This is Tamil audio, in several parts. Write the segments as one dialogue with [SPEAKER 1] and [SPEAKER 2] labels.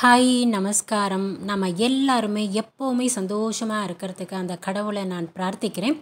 [SPEAKER 1] ஹாய் நமஸ்காரம் நம்ம எல்லாருமே எப்போவுமே சந்தோஷமாக இருக்கிறதுக்கு அந்த கடவுளை நான் பிரார்த்திக்கிறேன்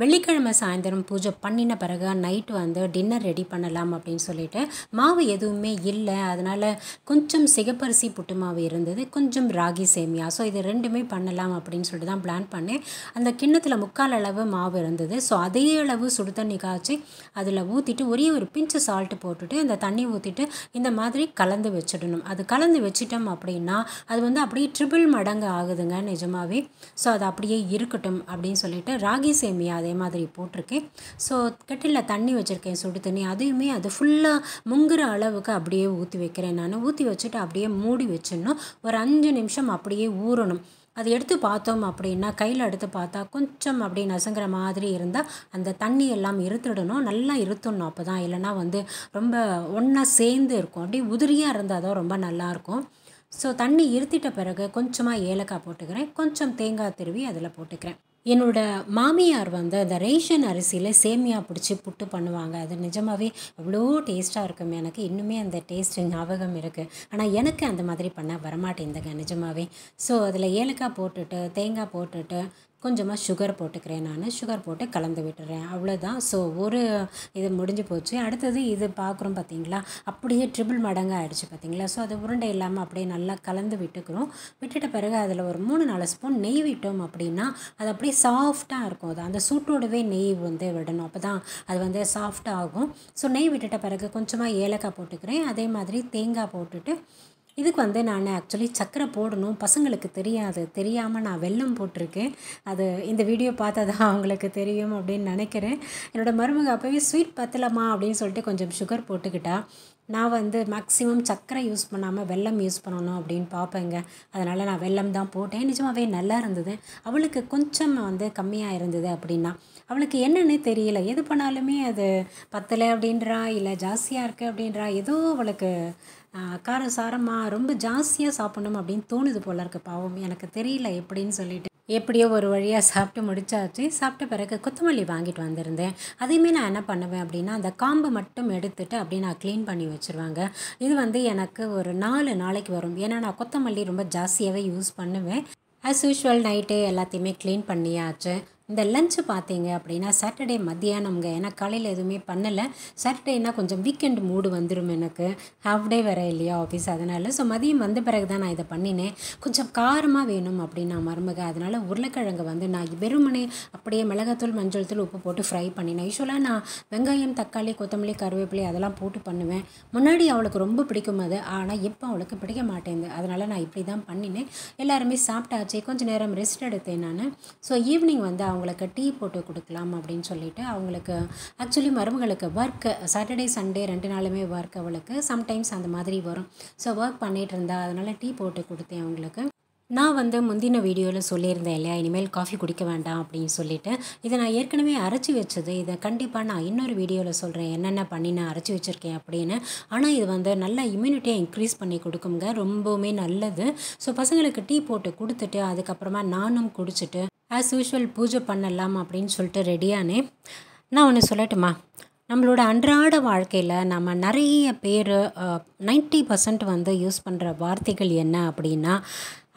[SPEAKER 1] வெள்ளிக்கிழமை சாயந்தரம் பூஜை பண்ணின பிறகு நைட்டு வந்து டின்னர் ரெடி பண்ணலாம் அப்படின்னு சொல்லிட்டு மாவு எதுவுமே இல்லை அதனால் கொஞ்சம் சிகப்பரிசி புட்டு மாவு இருந்தது கொஞ்சம் ராகி சேமியா ஸோ இது ரெண்டுமே பண்ணலாம் அப்படின்னு சொல்லிட்டு தான் பிளான் பண்ணேன் அந்த கிண்ணத்தில் முக்கால் அளவு மாவு இருந்தது ஸோ அதே அளவு சுடு தண்ணி காய்ச்சி அதில் ஊற்றிட்டு ஒரே ஒரு பிஞ்சு சால்ட்டு போட்டுட்டு அந்த தண்ணி ஊற்றிட்டு இந்த மாதிரி கலந்து வச்சிடணும் அது கலந்து வச்சிட்டோம் அப்படின்னா அது வந்து அப்படியே ட்ரிபிள் மடங்கு ஆகுதுங்க நிஜமாகவே ஸோ அது அப்படியே இருக்கட்டும் அப்படின்னு சொல்லிட்டு ராகி சேமியா அதே மாதிரி போட்டிருக்கேன் ஸோ கெட்டிலில் தண்ணி வச்சுருக்கேன் சுடு தண்ணி அதையுமே அது ஃபுல்லாக முங்குற அளவுக்கு அப்படியே ஊற்றி வைக்கிறேன் நான் ஊற்றி வச்சுட்டு அப்படியே மூடி வச்சிடணும் ஒரு அஞ்சு நிமிஷம் அப்படியே ஊறணும் அது எடுத்து பார்த்தோம் அப்படின்னா கையில் எடுத்து பார்த்தா கொஞ்சம் அப்படி நசுங்கிற மாதிரி இருந்தால் அந்த தண்ணி எல்லாம் இருத்துடணும் நல்லா இருத்தணும் அப்போ தான் இல்லைன்னா வந்து ரொம்ப ஒன்றா சேர்ந்து இருக்கும் அப்படியே உதிரியாக இருந்தால் தான் ரொம்ப நல்லாயிருக்கும் ஸோ தண்ணி இருத்திட்ட பிறகு கொஞ்சமாக ஏலக்காய் போட்டுக்கிறேன் கொஞ்சம் தேங்காய் திருவி அதில் போட்டுக்கிறேன் என்னோட மாமியார் வந்து அந்த ரேஷன் அரிசியில் சேமியா பிடிச்சி புட்டு பண்ணுவாங்க அது நிஜமாகவே அவ்வளோ டேஸ்ட்டாக இருக்கும் எனக்கு இன்னுமே அந்த டேஸ்ட் ஞாபகம் இருக்குது ஆனால் எனக்கு அந்த மாதிரி பண்ண வரமாட்டேங்குதுங்க நிஜமாகவே ஸோ அதில் ஏலக்காய் போட்டுட்டு தேங்காய் போட்டுட்டு கொஞ்சமாக சுகர் போட்டுக்கிறேன் நான் சுகர் போட்டு கலந்து விட்டுறேன் அவ்வளோதான் ஸோ ஒரு இது முடிஞ்சு போச்சு அடுத்தது இது பார்க்குறோம் பார்த்தீங்களா அப்படியே ட்ரிபிள் மடங்கு ஆகிடுச்சு பார்த்தீங்களா ஸோ அது உருண்டை இல்லாமல் அப்படியே நல்லா கலந்து விட்டுக்கிறோம் விட்டுட்ட பிறகு அதில் ஒரு மூணு நாலு ஸ்பூன் நெய் விட்டோம் அப்படின்னா அது அப்படியே சாஃப்டாக இருக்கும் அது அந்த சூட்டோடவே நெய் வந்து விடணும் அப்போ தான் அது வந்து சாஃப்டாக ஆகும் ஸோ நெய் விட்டுட்ட பிறகு கொஞ்சமாக ஏலக்காய் போட்டுக்கிறேன் அதே மாதிரி தேங்காய் போட்டுட்டு இதுக்கு வந்து நான் ஆக்சுவலி சக்கரை போடணும் பசங்களுக்கு தெரியாது தெரியாமல் நான் வெல்லம் போட்டிருக்கேன் அது இந்த வீடியோ பார்த்தா தான் அவங்களுக்கு தெரியும் அப்படின்னு நினைக்கிறேன் என்னோடய மருமக அப்போவே ஸ்வீட் பத்தலமா அப்படின்னு சொல்லிட்டு கொஞ்சம் சுகர் போட்டுக்கிட்டா நான் வந்து மேக்ஸிமம் சக்கரை யூஸ் பண்ணாமல் வெல்லம் யூஸ் பண்ணணும் அப்படின்னு பார்ப்பேங்க அதனால் நான் வெல்லம் தான் போட்டேன் நிஜமாகவே நல்லா இருந்தது அவளுக்கு கொஞ்சம் வந்து கம்மியாக இருந்தது அப்படின்னா அவளுக்கு என்னென்னு தெரியல எது பண்ணாலுமே அது பத்தலை அப்படின்றா இல்லை ஜாஸ்தியாக இருக்குது அப்படின்றா ஏதோ அவளுக்கு காரசாரமாக ரொம்ப ஜாஸ்தியாக சாப்பிடணும் அப்படின்னு தோணுது போல இருக்குது பாவம் எனக்கு தெரியல எப்படின்னு சொல்லிட்டு எப்படியோ ஒரு வழியாக சாப்பிட்டு முடிச்சாச்சு சாப்பிட்ட பிறகு கொத்தமல்லி வாங்கிட்டு வந்திருந்தேன் அதையுமே நான் என்ன பண்ணுவேன் அப்படின்னா அந்த காம்பு மட்டும் எடுத்துட்டு அப்படியே நான் க்ளீன் பண்ணி வச்சுருவாங்க இது வந்து எனக்கு ஒரு நாலு நாளைக்கு வரும் ஏன்னா நான் கொத்தமல்லி ரொம்ப ஜாஸ்தியாகவே யூஸ் பண்ணுவேன் ஆஸ் யூஷுவல் நைட்டே எல்லாத்தையுமே க்ளீன் பண்ணியாச்சு இந்த லஞ்சு பார்த்தீங்க அப்படின்னா சாட்டர்டே மத்தியானம்ங்க ஏன்னா காலையில் எதுவுமே பண்ணலை சாட்டர்டேனா கொஞ்சம் வீக்கெண்ட் மூடு வந்துடும் எனக்கு ஹாஃப் டே வேறு இல்லையா ஆஃபீஸ் அதனால் ஸோ மதியம் வந்த பிறகு தான் நான் இதை பண்ணினேன் கொஞ்சம் காரமாக வேணும் அப்படின்னு நான் மருமக அதனால் உருளைக்கிழங்கு வந்து நான் வெறுமனே அப்படியே மிளகாத்தூள் மஞ்சள் தூள் உப்பு போட்டு ஃப்ரை பண்ணினேன் யூஸ்வலாக நான் வெங்காயம் தக்காளி கொத்தமல்லி கருவேப்பிலை அதெல்லாம் போட்டு பண்ணுவேன் முன்னாடி அவளுக்கு ரொம்ப பிடிக்கும் அது ஆனால் இப்போ அவளுக்கு பிடிக்க மாட்டேங்குது அதனால் நான் இப்படி தான் பண்ணினேன் எல்லாருமே சாப்பிட்டாச்சு கொஞ்சம் நேரம் ரெஸ்ட் எடுத்தேன் நான் ஸோ ஈவினிங் வந்து அவங்க அவங்களுக்கு டீ போட்டு கொடுக்கலாம் அப்படின்னு சொல்லிட்டு அவங்களுக்கு ஆக்சுவலி மருமகளுக்கு ஒர்க் சாட்டர்டே சண்டே ரெண்டு நாளுமே ஒர்க் அவளுக்கு சம்டைம்ஸ் அந்த மாதிரி வரும் ஸோ ஒர்க் பண்ணிகிட்டு இருந்தா அதனால் டீ போட்டு கொடுத்தேன் அவங்களுக்கு நான் வந்து முந்தின வீடியோவில் சொல்லியிருந்தேன் இல்லையா இனிமேல் காஃபி குடிக்க வேண்டாம் அப்படின்னு சொல்லிட்டு இதை நான் ஏற்கனவே அரைச்சி வச்சது இதை கண்டிப்பாக நான் இன்னொரு வீடியோவில் சொல்கிறேன் என்னென்ன பண்ணி நான் அரைச்சி வச்சுருக்கேன் அப்படின்னு ஆனால் இது வந்து நல்லா இம்யூனிட்டியை இன்க்ரீஸ் பண்ணி கொடுக்குங்க ரொம்பவுமே நல்லது ஸோ பசங்களுக்கு டீ போட்டு கொடுத்துட்டு அதுக்கப்புறமா நானும் குடிச்சிட்டு ஆஸ் யூஷுவல் பூஜை பண்ணலாம் அப்படின்னு சொல்லிட்டு ரெடியானே நான் ஒன்று சொல்லட்டுமா நம்மளோட அன்றாட வாழ்க்கையில் நம்ம நிறைய பேர் நைன்ட்டி பர்சன்ட் வந்து யூஸ் பண்ணுற வார்த்தைகள் என்ன அப்படின்னா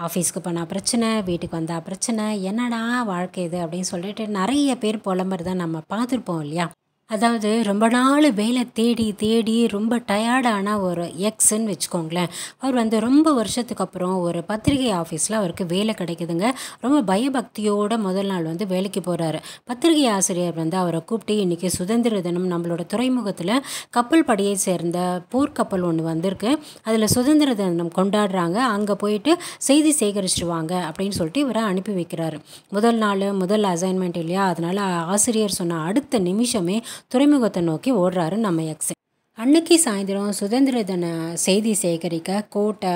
[SPEAKER 1] ஆஃபீஸ்க்கு போனால் பிரச்சனை வீட்டுக்கு வந்தால் பிரச்சனை என்னடா வாழ்க்கை இது அப்படின்னு சொல்லிட்டு நிறைய பேர் புலம்புறதை நம்ம பார்த்துருப்போம் இல்லையா அதாவது ரொம்ப நாள் வேலை தேடி தேடி ரொம்ப டயர்டான ஒரு எக்ஸ்ன்னு வச்சுக்கோங்களேன் அவர் வந்து ரொம்ப வருஷத்துக்கு அப்புறம் ஒரு பத்திரிகை ஆஃபீஸில் அவருக்கு வேலை கிடைக்குதுங்க ரொம்ப பயபக்தியோடு முதல் நாள் வந்து வேலைக்கு போகிறாரு பத்திரிகை ஆசிரியர் வந்து அவரை கூப்பிட்டு இன்றைக்கி சுதந்திர தினம் நம்மளோட துறைமுகத்தில் கப்பல் படியை சேர்ந்த போர்க்கப்பல் ஒன்று வந்திருக்கு அதில் சுதந்திர தினம் கொண்டாடுறாங்க அங்கே போயிட்டு செய்தி சேகரிச்சிடுவாங்க அப்படின்னு சொல்லிட்டு இவரை அனுப்பி வைக்கிறாரு முதல் நாள் முதல் அசைன்மெண்ட் இல்லையா அதனால் ஆசிரியர் சொன்ன அடுத்த நிமிஷமே துறைமுகத்தை நோக்கி ஓடுறாரு நம்ம எக்ஸை அன்னைக்கு சாயந்தரம் சுதந்திர தின செய்தி சேகரிக்க கோட்டை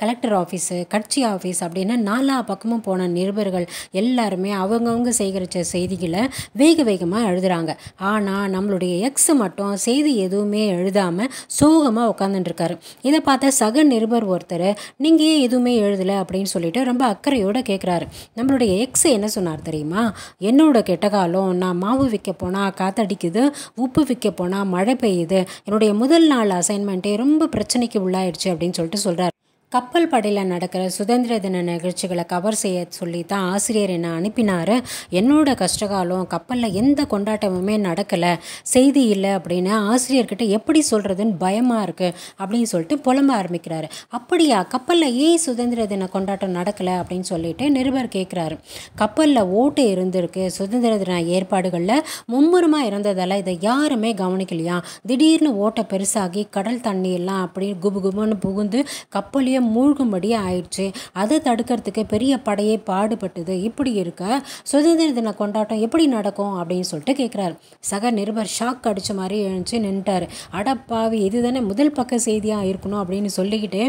[SPEAKER 1] கலெக்டர் ஆஃபீஸு கட்சி ஆஃபீஸ் அப்படின்னு நாலா பக்கமும் போன நிருபர்கள் எல்லாருமே அவங்கவுங்க சேகரித்த செய்திகளை வேக வேகமாக எழுதுகிறாங்க ஆனால் நம்மளுடைய எக்ஸ் மட்டும் செய்தி எதுவுமே எழுதாமல் சோகமாக உட்காந்துட்டுருக்காரு இதை பார்த்த சக நிருபர் ஒருத்தர் நீங்கள் ஏன் எதுவுமே எழுதலை அப்படின்னு சொல்லிட்டு ரொம்ப அக்கறையோடு கேட்குறாரு நம்மளுடைய எக்ஸ் என்ன சொன்னார் தெரியுமா என்னோட கெட்ட காலம் நான் மாவு விற்க போனால் காத்தடிக்குது உப்பு விற்க போனால் மழை பெய்யுது என்னுடைய முதல் நாள் அசைன்மெண்ட்டே ரொம்ப பிரச்சனைக்கு உள்ளாயிடுச்சு அப்படின்னு சொல்லிட்டு சொல்கிறார் கப்பல் படையில் நடக்கிற சுதந்திர தின நிகழ்ச்சிகளை கவர் செய்ய சொல்லி தான் ஆசிரியர் என்னை அனுப்பினார் என்னோட கஷ்டகாலம் கப்பலில் எந்த கொண்டாட்டமுமே நடக்கலை செய்தி இல்லை அப்படின்னு ஆசிரியர்கிட்ட எப்படி சொல்கிறதுன்னு பயமாக இருக்குது அப்படின்னு சொல்லிட்டு புலம்ப ஆரம்பிக்கிறாரு அப்படியா கப்பலில் ஏன் சுதந்திர தின கொண்டாட்டம் நடக்கலை அப்படின்னு சொல்லிட்டு நிருபர் கேட்குறாரு கப்பலில் ஓட்டு இருந்திருக்கு சுதந்திர தின ஏற்பாடுகளில் மும்முரமாக இருந்ததால் இதை யாருமே கவனிக்கலையா திடீர்னு ஓட்டை பெருசாகி கடல் தண்ணியெல்லாம் அப்படி குபு குபுன்னு புகுந்து கப்பலையும் அப்படியே மூழ்கும்படியே ஆயிடுச்சு அதை தடுக்கிறதுக்கு பெரிய படையே பாடுபட்டது இப்படி இருக்க சுதந்திர தின கொண்டாட்டம் எப்படி நடக்கும் அப்படின்னு சொல்லிட்டு கேட்குறாரு சக நிருபர் ஷாக் அடித்த மாதிரி எழுந்துச்சு நின்ட்டார் அடப்பாவி இதுதானே முதல் பக்க செய்தியாக இருக்கணும் அப்படின்னு சொல்லிக்கிட்டு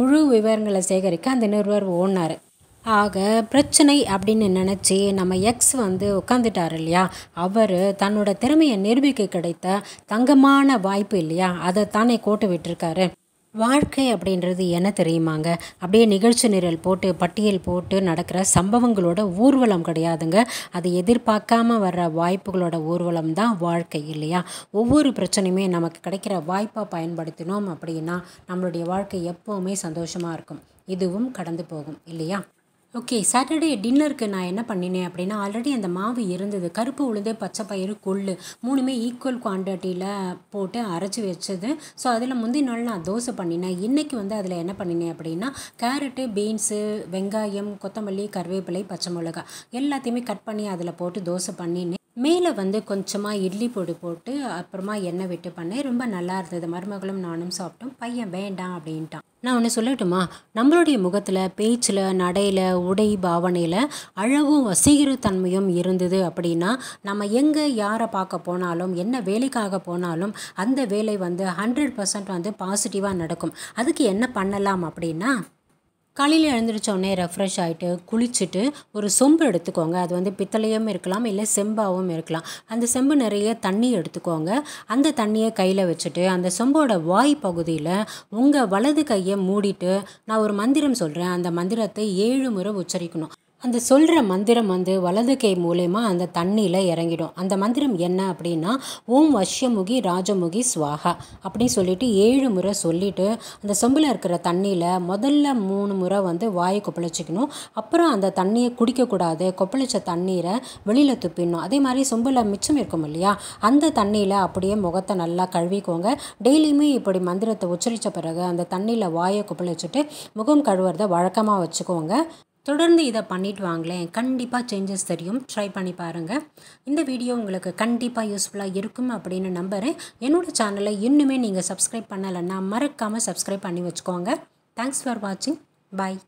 [SPEAKER 1] முழு விவரங்களை சேகரிக்க அந்த நிருபர் ஓடினார் ஆக பிரச்சனை அப்படின்னு நினச்சி நம்ம எக்ஸ் வந்து உட்காந்துட்டார் இல்லையா அவர் தன்னோட திறமையை நிரூபிக்க கிடைத்த தங்கமான வாய்ப்பு இல்லையா அதை தானே கோட்டு விட்டுருக்காரு வாழ்க்கை அப்படின்றது என்ன தெரியுமாங்க அப்படியே நிகழ்ச்சி நிரல் போட்டு பட்டியல் போட்டு நடக்கிற சம்பவங்களோட ஊர்வலம் கிடையாதுங்க அது எதிர்பார்க்காம வர்ற வாய்ப்புகளோட ஊர்வலம் தான் வாழ்க்கை இல்லையா ஒவ்வொரு பிரச்சனையுமே நமக்கு கிடைக்கிற வாய்ப்பாக பயன்படுத்தினோம் அப்படின்னா நம்மளுடைய வாழ்க்கை எப்போவுமே சந்தோஷமாக இருக்கும் இதுவும் கடந்து போகும் இல்லையா ஓகே சாட்டர்டே டின்னருக்கு நான் என்ன பண்ணினேன் அப்படின்னா ஆல்ரெடி அந்த மாவு இருந்தது கருப்பு உளுந்து பச்சை பயிறு கொள்ளு மூணுமே ஈக்குவல் குவான்டிட்டியில் போட்டு அரைச்சி வச்சது ஸோ அதில் முந்தின நாள் நான் தோசை பண்ணினேன் இன்றைக்கி வந்து அதில் என்ன பண்ணினேன் அப்படின்னா கேரட்டு பீன்ஸு வெங்காயம் கொத்தமல்லி கருவேப்பிலை பச்சை மிளகாய் எல்லாத்தையுமே கட் பண்ணி அதில் போட்டு தோசை பண்ணினேன் மேலே வந்து கொஞ்சமாக இட்லி பொடி போட்டு அப்புறமா எண்ணெய் விட்டு பண்ணேன் ரொம்ப நல்லா இருந்தது மருமகளும் நானும் சாப்பிட்டோம் பையன் வேண்டாம் அப்படின்ட்டான் நான் ஒன்று சொல்லட்டுமா நம்மளுடைய முகத்தில் பேச்சில் நடையில் உடை பாவனையில் அழகும் வசீகரத்தன்மையும் இருந்தது அப்படின்னா நம்ம எங்கே யாரை பார்க்க போனாலும் என்ன வேலைக்காக போனாலும் அந்த வேலை வந்து ஹண்ட்ரட் பர்சன்ட் வந்து பாசிட்டிவாக நடக்கும் அதுக்கு என்ன பண்ணலாம் அப்படின்னா காலையில் எழுந்திரிச்சோடனே ரெஃப்ரெஷ் ஆகிட்டு குளிச்சுட்டு ஒரு சொம்பு எடுத்துக்கோங்க அது வந்து பித்தளையும் இருக்கலாம் இல்லை செம்பாகவும் இருக்கலாம் அந்த செம்பு நிறைய தண்ணி எடுத்துக்கோங்க அந்த தண்ணியை கையில் வச்சுட்டு அந்த செம்போட வாய் பகுதியில் உங்கள் வலது கையை மூடிட்டு நான் ஒரு மந்திரம் சொல்கிறேன் அந்த மந்திரத்தை ஏழு முறை உச்சரிக்கணும் அந்த சொல்கிற மந்திரம் வந்து வலது கை மூலயமா அந்த தண்ணியில் இறங்கிடும் அந்த மந்திரம் என்ன அப்படின்னா ஓம் வஷ்யமுகி ராஜமுகி ஸ்வாகா அப்படின்னு சொல்லிட்டு ஏழு முறை சொல்லிவிட்டு அந்த சொம்பில் இருக்கிற தண்ணியில் முதல்ல மூணு முறை வந்து வாயை கொப்பளிச்சிக்கணும் அப்புறம் அந்த தண்ணியை குடிக்கக்கூடாது கொப்பளிச்ச தண்ணீரை வெளியில் துப்பிடணும் அதே மாதிரி சொம்பில் மிச்சம் இருக்கும் இல்லையா அந்த தண்ணியில் அப்படியே முகத்தை நல்லா கழுவிக்கோங்க டெய்லியுமே இப்படி மந்திரத்தை உச்சரித்த பிறகு அந்த தண்ணியில் வாயை கொப்பளிச்சுட்டு முகம் கழுவுறதை வழக்கமாக வச்சுக்கோங்க தொடர்ந்து இதை பண்ணிட்டு வாங்களேன் கண்டிப்பாக சேஞ்சஸ் தெரியும் ட்ரை பண்ணி பாருங்கள் இந்த வீடியோ உங்களுக்கு கண்டிப்பாக யூஸ்ஃபுல்லாக இருக்கும் அப்படின்னு நம்புகிறேன் என்னோடய சேனலை இன்னுமே நீங்கள் சப்ஸ்கிரைப் பண்ணலைன்னா மறக்காமல் சப்ஸ்கிரைப் பண்ணி வச்சுக்கோங்க தேங்க்ஸ் ஃபார் வாட்சிங் பாய்